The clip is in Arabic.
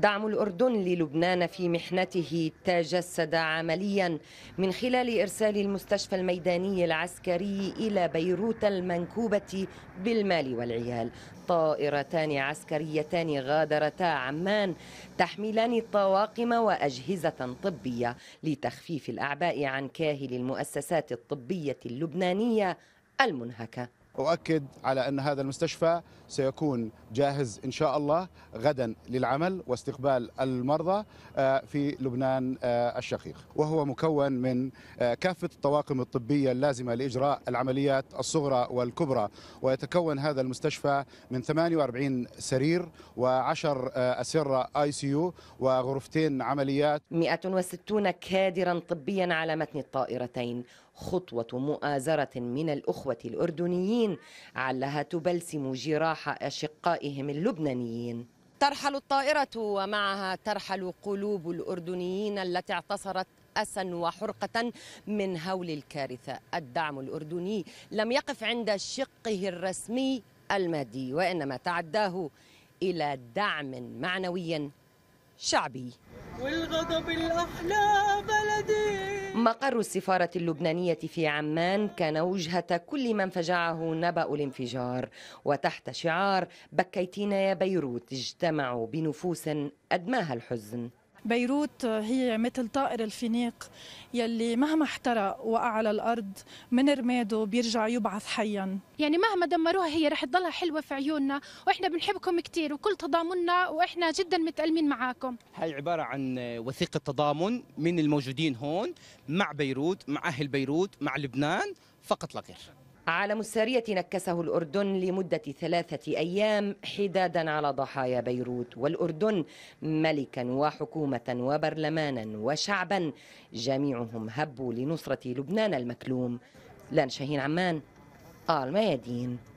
دعم الأردن للبنان في محنته تجسد عمليا من خلال إرسال المستشفى الميداني العسكري إلى بيروت المنكوبة بالمال والعيال طائرتان عسكريتان غادرتا عمان تحملان طواقم وأجهزة طبية لتخفيف الأعباء عن كاهل المؤسسات الطبية اللبنانية المنهكه أؤكد على أن هذا المستشفى سيكون جاهز إن شاء الله غدا للعمل واستقبال المرضى آه، في لبنان آه، الشقيق وهو مكون من آه، كافة الطواقم الطبية اللازمة لإجراء العمليات الصغرى والكبرى ويتكون هذا المستشفى من 48 سرير و10 أسرة آي سي يو وغرفتين عمليات 160 كادرا طبيا على متن الطائرتين خطوة مؤازرة من الأخوة الأردنيين الفلسطينيين علها تبلسم جراح أشقائهم اللبنانيين ترحل الطائرة ومعها ترحل قلوب الأردنيين التي اعتصرت أسا وحرقة من هول الكارثة الدعم الأردني لم يقف عند شقه الرسمي المادي وإنما تعداه إلى دعم معنوي شعبي والغضب الأحلى بلدي مقر السفارة اللبنانية في عمان كان وجهة كل من فجعه نبأ الانفجار وتحت شعار بكيتينا يا بيروت اجتمعوا بنفوس أدماها الحزن بيروت هي مثل طائر الفينيق يلي مهما احترق وقع على الارض من رماده بيرجع يبعث حيا يعني مهما دمروها هي رح تضلها حلوه في عيوننا واحنا بنحبكم كثير وكل تضامننا واحنا جدا متالمين معاكم هي عباره عن وثيقه تضامن من الموجودين هون مع بيروت مع اهل بيروت مع لبنان فقط لا غير عالم السارية نكسه الأردن لمدة ثلاثة أيام حدادا على ضحايا بيروت والأردن ملكا وحكومة وبرلمانا وشعبا جميعهم هبوا لنصرة لبنان المكلوم لان شاهين عمان آل ميادين